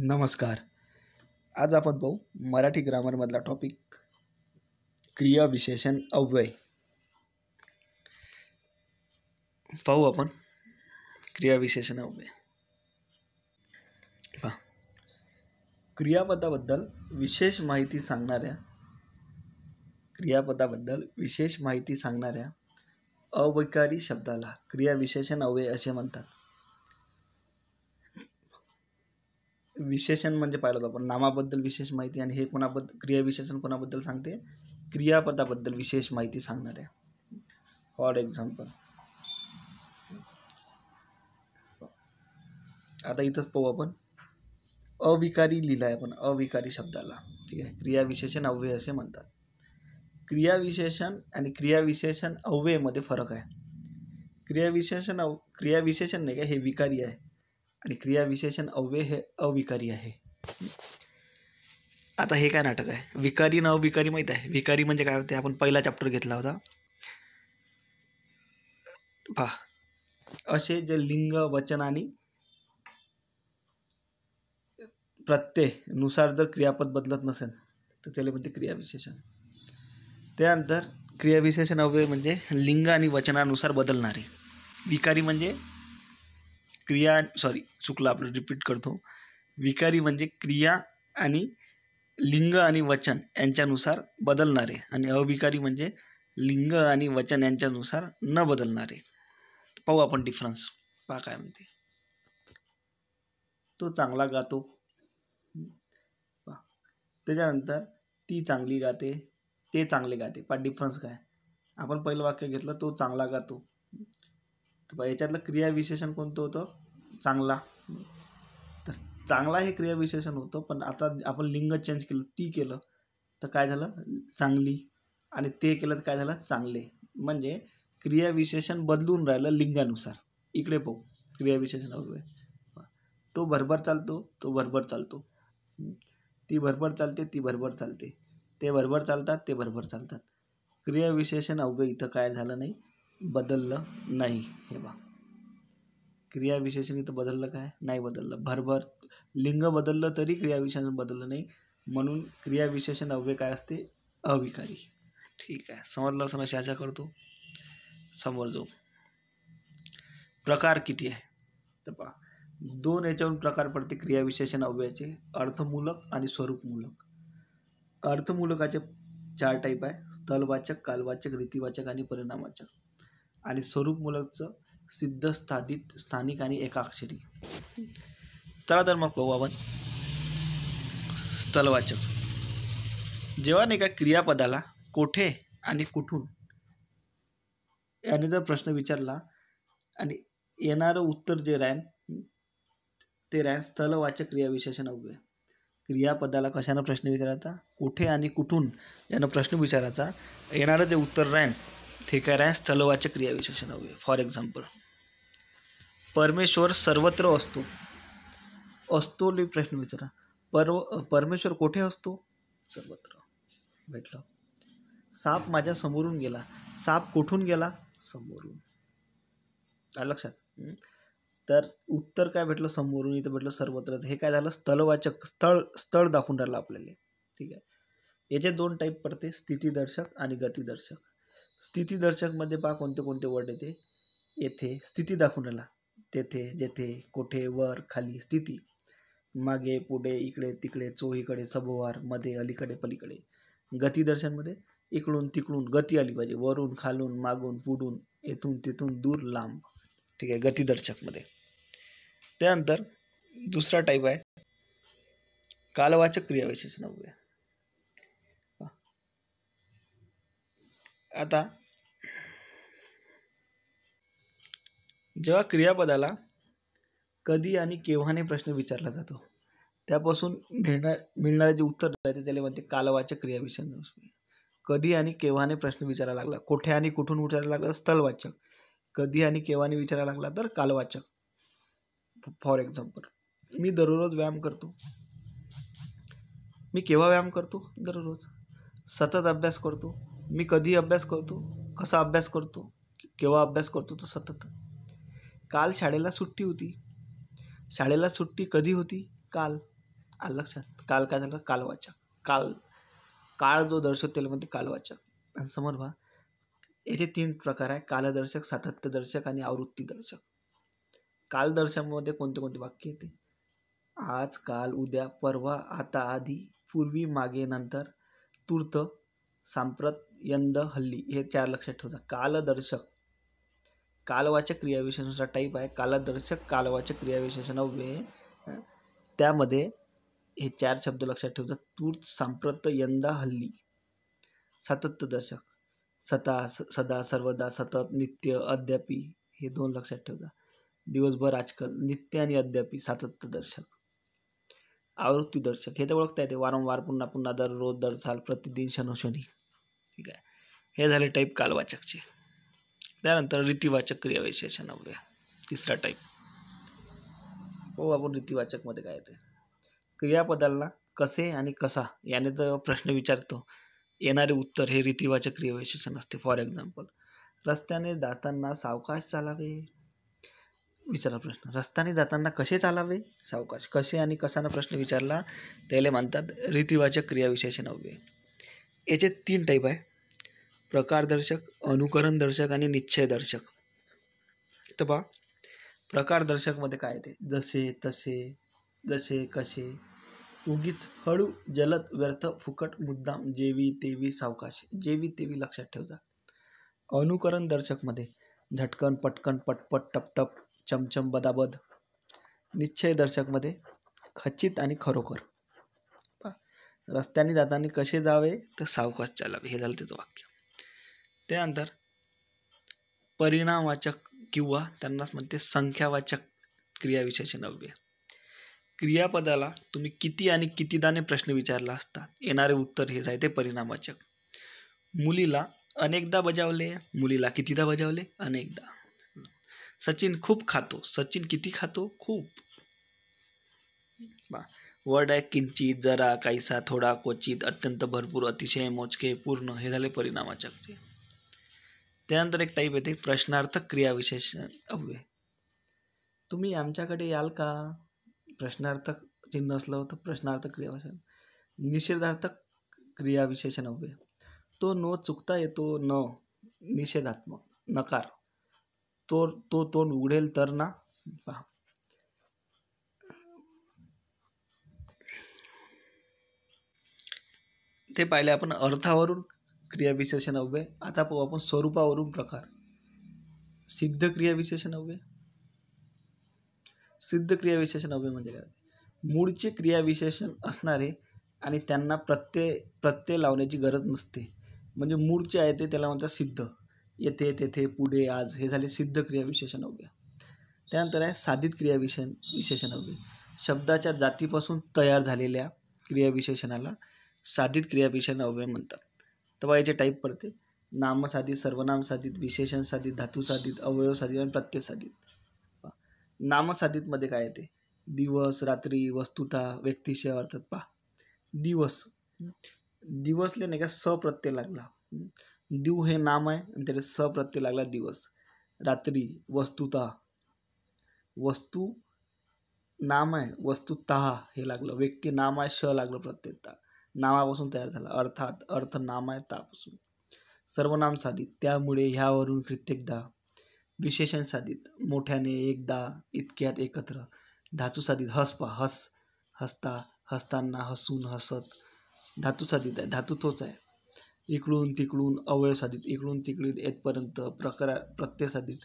नमस्कार आज आपण पाहू मराठी ग्रामरमधला टॉपिक क्रियाविशेषण अव्यय पाहू आपण क्रियाविशेषण अव्यय पहा क्रियापदाबद्दल विशेष माहिती सांगणाऱ्या क्रियापदाबद्दल विशेष माहिती सांगणाऱ्या अवकारी शब्दाला क्रियाविशेषण अव्यय असे म्हणतात विशेषण म्हणजे पाहिलं होतं आपण नामाबद्दल विशेष माहिती आणि हे कोणाबद्दल क्रियाविशेषण कोणाबद्दल सांगते क्रियापदाबद्दल विशेष माहिती सांगणार आहे फॉर एक्झाम्पल आता इथंच पाहू आपण अविकारी लिहिला आहे आपण अविकारी शब्दाला ठीक आहे क्रियाविशेषण अव्यय असे म्हणतात क्रियाविशेषण आणि क्रियाविशेषण अव्ययमध्ये फरक आहे क्रियाविशेषण अव क्रियाविशेषण नाही का हे विकारी आहे आणि क्रियाविशेषण अव्यय हे अविकारी आहे आता हे काय नाटक आहे विकारी ना अविकारी माहीत आहे विकारी म्हणजे काय होते आपण पहिला चॅप्टर घेतला होता पहा असे जे लिंग वचन आणि नुसार जर क्रियापद बदलत नसेल तर त्याला म्हणते क्रियाविशेषण त्यानंतर क्रियाविशेषण अव्यय म्हणजे लिंग आणि वचनानुसार बदलणारे विकारी म्हणजे क्रिया सॉरी चुकलं आपलं रिपीट करतो विकारी म्हणजे क्रिया आणि लिंग आणि वचन यांच्यानुसार बदलणारे आणि अविकारी म्हणजे लिंग आणि वचन यांच्यानुसार न बदलणारे पाहू आपण डिफरन्स पहा काय म्हणते तो चांगला गातो त्याच्यानंतर ती चांगली गाते ते चांगले गाते पा डिफरन्स काय आपण पहिलं वाक्य घेतलं तो चांगला गातो तर याच्यातलं क्रियाविशेषण कोणतं होतं चांगला तर चांगला हे क्रियाविशेषण होतं पण आता आपण लिंग चेंज केलं ती केलं तर काय झालं चांगली आणि ते केलं तर काय झालं चांगले म्हणजे क्रियाविशेषण बदलून राहिलं लिंगानुसार इकडे पाहू क्रियाविशेषण वगैरे तो भरभर चालतो तो भरभर चालतो ती भरभर चालते ती भरभर चालते ते भरभर चालतात ते भरभर चालतात क्रियाविशेषण अवघ इथं काय झालं नाही बदललं नाही हे बघा क्रियाविशेषण इथं बदललं काय नाही बदललं भरभर लिंग बदललं तरी क्रियाविशेषण बदललं नाही म्हणून क्रियाविशेषण अव्यय काय असते अविकारी ठीक आहे समजलं असं अशी आशा करतो समोर जाऊ प्रकार किती आहे तर पहा दोन याच्यावरून प्रकार पडते क्रियाविशेषण अव्ययाचे अर्थमूलक आणि स्वरूपमूलक अर्थमूलकाचे चार टाईप आहे स्थलवाचक कालवाचक रीतिवाचक आणि परिणामवाचक आणि स्वरूपमूलकचं सिद्ध स्थापित स्थानिक आणि एकाक्षरी चला तर मग पाहू आपण स्थलवाचक जेव्हा नाही क्रियापदाला कोठे आणि कुठून याने जर प्रश्न विचारला आणि येणारं उत्तर जे राहीन ते राहीन स्थलवाचक क्रियाविशेषण अवघ्या क्रियापदाला कशानं प्रश्न विचारायचा कुठे आणि कुठून यानं प्रश्न विचारायचा येणारं जे उत्तर राहीन ठीक आहे स्थलवाचक क्रियाविशेषण हवे फॉर एक्झाम्पल परमेश्वर सर्वत्र असतो असतो प्रश्न विचारा परव परमेश्वर कुठे असतो सर्वत्र भेटलं साप माझ्या समोरून गेला साप कुठून गेला समोरून लक्षात तर उत्तर काय भेटलं समोरून इथं भेटलं सर्वत्र हे काय झालं स्थलवाचक स्थळ स्थळ दाखवून राहिलं आपल्याला ठीक आहे याचे दोन टाईप पडते स्थितीदर्शक आणि गतीदर्शक स्थितीदर्शकमध्ये पहा कोणते कोणते वर्ड येते येथे स्थिती आला तेथे जेथे कोठे वर खाली स्थिती मागे पुढे इकडे तिकडे चोहीकडे सभोवार मध्ये अलीकडे पलीकडे गतीदर्शनमध्ये इकडून तिकडून गती आली पाहिजे वरून खालून मागून पुढून येथून तिथून दूर लांब ठीक आहे गतीदर्शकमध्ये त्यानंतर दुसरा टाईप आहे कालवाचक क्रियाविशेष नव्या आता जेव्हा क्रियापदाला कधी आणि केव्हाने प्रश्न विचारला जातो त्यापासून मिळणार मिळणारे जे उत्तर राहते त्याला म्हणते कालवाचक क्रियाविषयी कधी आणि केव्हाने प्रश्न विचारायला लागला कोठे आणि कुठून विचारायला लागला स्थलवाचक कधी आणि केव्हाने विचारायला लागला तर कालवाचक फॉर एक्झाम्पल मी दररोज व्यायाम करतो मी केव्हा व्यायाम करतो दररोज सतत अभ्यास करतो मी कधी अभ्यास करतो कसा अभ्यास करतो केव्हा अभ्यास करतो तो सतत काल शाळेला सुट्टी होती शाळेला सुट्टी कधी होती काल आलं लक्षात काल काय झालं कालवाचक काल काळ जो दर्शक म्हणजे कालवाचक आणि समोर वा येथे तीन प्रकार आहे कालदर्शक सातत्यदर्शक आणि आवृत्तीदर्शक कालदर्शकामध्ये कोणते कोणते वाक्य येते आज काल उद्या परवा आता आधी पूर्वी मागे नंतर तूर्त सांप्रत यंद हल्ली हे चार लक्षात ठेवता कालदर्शक कालवाच्या क्रियाविशेषणाचा टाईप आहे कालदर्शक क्रियाविशेषण वे त्यामध्ये हे चार शब्द लक्षात ठेवतात तूर्त सांप्रत यंदा हल्ली सातत्यदर्शक सता सदा सर्वदा सतत नित्य अद्यापी हे दोन लक्षात ठेवता दिवसभर आजकाल नित्य आणि अद्यापी सातत्यदर्शक दर्शक हे तर ओळखता येते वारंवार पुन्हा पुन्हा दररोज दरसाल प्रतिदिन शनोशनी ठीक आहे हे झाले टाईप कालवाचकचे त्यानंतर रीतिवाचक क्रियाविशेषण बघूया तिसरा टाईप हो आपण रीतिवाचकमध्ये काय येते क्रियापदाला कसे आणि कसा याने जर प्रश्न विचारतो येणारे उत्तर हे रीतिवाचक क्रियाविशेषण असते फॉर एक्झाम्पल रस्त्याने जाताना सावकाश चालावे विचारा प्रश्न रस्त्याने जाताना कसे चालावे सावकाश कसे आणि कसानं प्रश्न विचारला त्याला म्हणतात रीतिवाचक क्रियाविशेषण अव्यय याचे तीन टाईप आहे प्रकारदर्शक अनुकरण दर्शक आणि निश्चय दर्शक तर बा प्रकारदर्शकमध्ये काय येते जसे तसे जसे कसे उगीच हळू जलद व्यर्थ फुकट मुद्दाम जेवी तेवी सावकाश जेवी तेवी लक्षात ठेवजा अनुकरण दर्शकमध्ये झटकन पटकन पटपट टपटप चमचम बदाबद निश्चय दर्शकमध्ये खचित आणि खरोखर रस्त्याने जाताना कसे जावे तर सावकाश चालावे हे झालं त्याचं वाक्य त्यानंतर परिणामवाचक किंवा त्यांनाच म्हणते संख्यावाचक क्रियाविशेषण नव्य क्रियापदाला तुम्ही किती आणि कितीदाने प्रश्न विचारला असता येणारे उत्तर हे राहते परिणामवाचक मुलीला अनेकदा बजावले मुलीला कितीदा बजावले अनेकदा सचिन खूप खातो सचिन किती खातो खूप बा वर्ड आहे किंचित जरा काहीसा थोडा क्वचित अत्यंत भरपूर अतिशय मोजके पूर्ण हे झाले परिणामाच्या त्यानंतर एक टाईप येते प्रश्नार्थक क्रियाविशेषण अव्यय तुम्ही आमच्याकडे याल का प्रश्नार्थक चिन्ह असलं तर प्रश्नार्थक क्रियाविशेषण निषेधार्थक क्रियाविशेषण अव्यय तो न चुकता येतो न निषेधात्मक नकार तो तो तोंड उघडेल तर ना पहा इथे पाहिले आपण अर्थावरून क्रियाविशेषण अव्यय आता पाहू आपण स्वरूपावरून प्रकार सिद्ध क्रियाविशेषण अव्यय सिद्ध क्रियाविशेषण अव्यय म्हणजे काय मूळचे क्रियाविशेषण असणारे आणि त्यांना प्रत्यय प्रत्यय लावण्याची गरज नसते म्हणजे मूळचे आहे ते त्याला म्हणतात सिद्ध येथे तेथे पुढे आज हे झाले सिद्ध क्रियाविशेषण अव्यय त्यानंतर आहे साधित क्रियाविशेषण विशेषण अव्यय शब्दाच्या जातीपासून तयार झालेल्या क्रियाविशेषणाला साधित क्रियापेक्षा अव्यय म्हणतात तेव्हा याचे टाईप पडते नामसाधित सर्वनाम साधित विशेषण साधित धातू साधित अवयव साधित आणि प्रत्यय साधित नामसाधितमध्ये काय येते दिवस रात्री वस्तुता व्यक्तिशय अर्थात पहा दिवस दिवसले नाही का स प्रत्यय लागला दिव हे नाम आहे आणि त्याला स प्रत्यय लागला दिवस रात्री वस्तुता वस्तू नाम आहे वस्तुतः हे लागलं व्यक्ती नाम आहे श लागलं प्रत्येकता नामापासून तयार झाला अर्थात अर्थ नाम आहे नामायतापासून सर्वनाम साधित त्यामुळे ह्यावरून कित्येकदा विशेषण साधित मोठ्याने एकदा इतक्यात एकत्र धातू साधित हसपा हस हसता हसताना हसून हसत धातू साधित आहे धातू तोच आहे इकडून तिकडून अवयव साधित इकडून तिकडून येतपर्यंत प्रकारा प्रत्यय साधित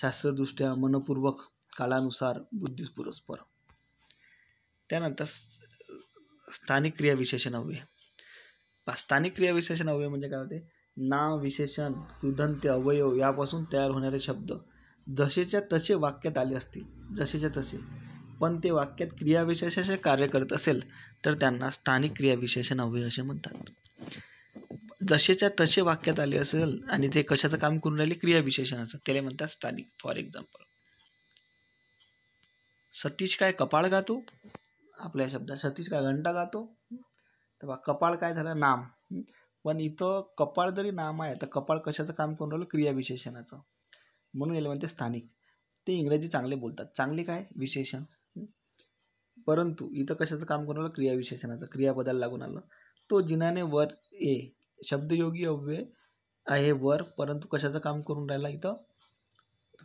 शास्त्रदृष्ट्या मनपूर्वक काळानुसार बुद्धिस त्यानंतर स्थानिक क्रियाविशेषण अव्यय स्थानिक क्रियाविशेषण अव्यय म्हणजे काय होते नाव विशेषण रुदंत्य अवयव यापासून तयार होणारे शब्द जसेच्या तसे वाक्यात आले असतील जसेच्या तसे पण ते वाक्यात क्रियाविशेषाचे कार्य करत असेल तर त्यांना स्थानिक क्रियाविशेषण अव्यय असे म्हणतात जसेच्या तसे वाक्यात आले असेल आणि ते कशाचं काम करून राहिले क्रियाविशेषणाचं त्याला म्हणतात स्थानिक फॉर एक्झाम्पल सतीश काय कपाळ गातो आपल्या शब्दात सतीश काय घंटा गातो तर बा कपाळ काय झालं नाम पण इथं कपाळ जरी नाम आहे तर कपाळ कशाचं काम करून राहिलं क्रियाविशेषणाचं म्हणून गेलं म्हणते स्थानिक ते इंग्रजी चांगले बोलतात चांगले काय विशेषण परंतु इथं कशाचं काम करून राहिलं क्रियाविशेषणाचं क्रियापदाला लागून आलं तो जिनाने वर ए शब्दयोगी अव्यय आहे वर परंतु कशाचं काम करून राहिला इथं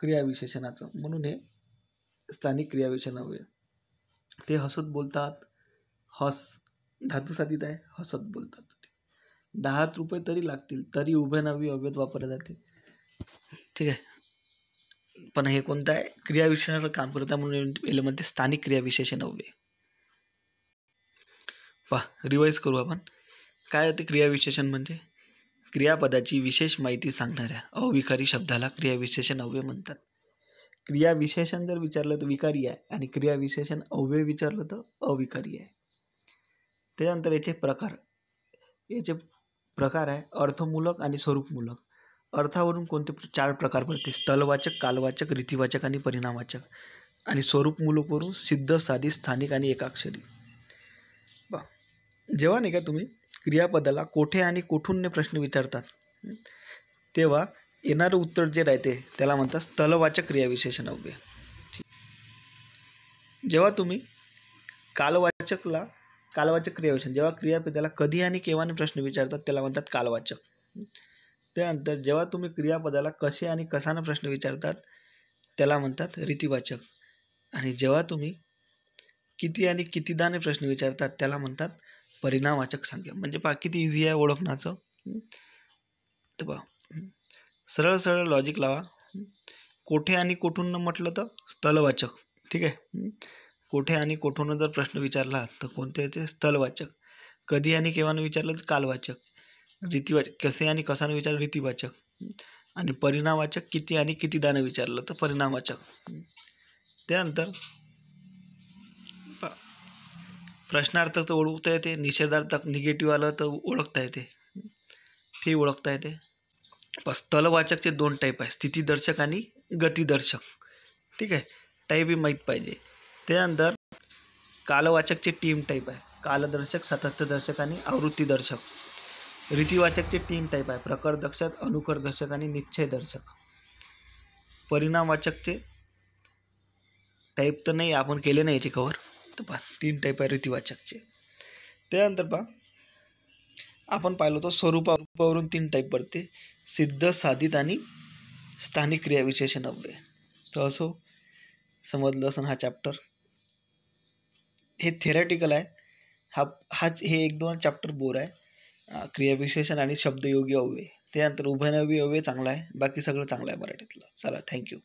क्रियाविशेषणाचं म्हणून हे स्थानिक क्रियाविशेषण अव्यय ते हसत बोलतात हस साधित आहे हसत बोलतात दहा रुपये तरी लागतील तरी उभे नवी अव्यत वापरले जाते ठीक आहे पण हे कोणतं आहे क्रियाविशेषणाचं काम करत आहे म्हणून म्हणते स्थानिक क्रियाविशेषण नव्हे वा रिवाईज करू आपण काय होते क्रियाविशेषण म्हणजे क्रियापदाची विशेष माहिती सांगणाऱ्या अविकारी शब्दाला क्रियाविशेषण अव्यय म्हणतात क्रियाविशेषण जर विचारलं तर विकारी आहे आणि क्रियाविशेषण अव्यय विचारलं तर अविकारी आहे त्याच्यानंतर याचे प्रकार याचे प्रकार आहे अर्थमूलक आणि स्वरूपमूलक अर्थावरून कोणते चार प्रकार पडते स्थलवाचक कालवाचक रीतिवाचक आणि परिणामवाचक आणि स्वरूपमूलकवरून सिद्ध साधी स्थानिक आणि एकाक्षरी बा जेव्हा नाही का तुम्ही क्रियापदाला कोठे आणि ने प्रश्न विचारतात तेव्हा येणारं उत्तर जे राहते त्याला म्हणतात स्थलवाचक क्रियाविशेषण अव्यय जेव्हा तुम्ही कालवाचकला कालवाचक क्रियाविशेषण जेव्हा क्रियापदाला कधी आणि केव्हाने प्रश्न विचारतात त्याला म्हणतात कालवाचक त्यानंतर जेव्हा तुम्ही क्रियापदाला कसे आणि कसानं प्रश्न विचारतात त्याला म्हणतात रीतिवाचक आणि जेव्हा तुम्ही किती आणि कितीदाने प्रश्न विचारतात त्याला म्हणतात परिणामवाचक संख्या म्हणजे पहा किती इझी आहे ओळखण्याचं तर पहा सरळ सरळ लॉजिक लावा कोठे आणि कोठून म्हटलं तर स्थलवाचक ठीक आहे कोठे आणि कोठून जर प्रश्न विचारला तर कोणते ते स्थलवाचक कधी आणि केव्हानं विचारलं तर कालवाचक रीतीवाचक कसे आणि कसानं विचारलं रीतीवाचक आणि परिणामवाचक किती आणि कितीदानं विचारलं तर परिणामवाचक त्यानंतर प्रश्नार्थक तर ओळखता येते निषेधार्थक निगेटिव्ह आलं तर ओळखता येते ते ओळखता येते बस स्थलवाचकचे दोन टाईप आहे स्थितीदर्शक आणि गतीदर्शक ठीक आहे टाईपही माहीत पाहिजे त्यानंतर कालवाचकचे टीम टाईप आहे कालदर्शक सातत्यदर्शक आणि आवृत्तीदर्शक रीतिवाचकचे टीम टाईप आहे प्रकरदर्शक अनुकरदर्शक आणि निश्चयदर्शक परिणामवाचकचे टाईप तर नाही आपण केले नाही याचे कवर तर पहा तीन टाईप आहे रीतिवाचकचे त्यानंतर पहा आपण पाहिलं होतं स्वरूपावरून तीन टाईप पडते सिद्ध साधित आणि स्थानिक क्रियाविशेषण अव्यय तर असो समजलं असं हा चॅप्टर हे थेरॅटिकल आहे हा हा हे एक दोन चॅप्टर बोर आहे क्रियाविशेषण आणि शब्दयोगी अव्यय त्यानंतर उभयनवी अव्यय चांगला आहे बाकी सगळं चांगलं आहे मराठीतलं चला थँक्यू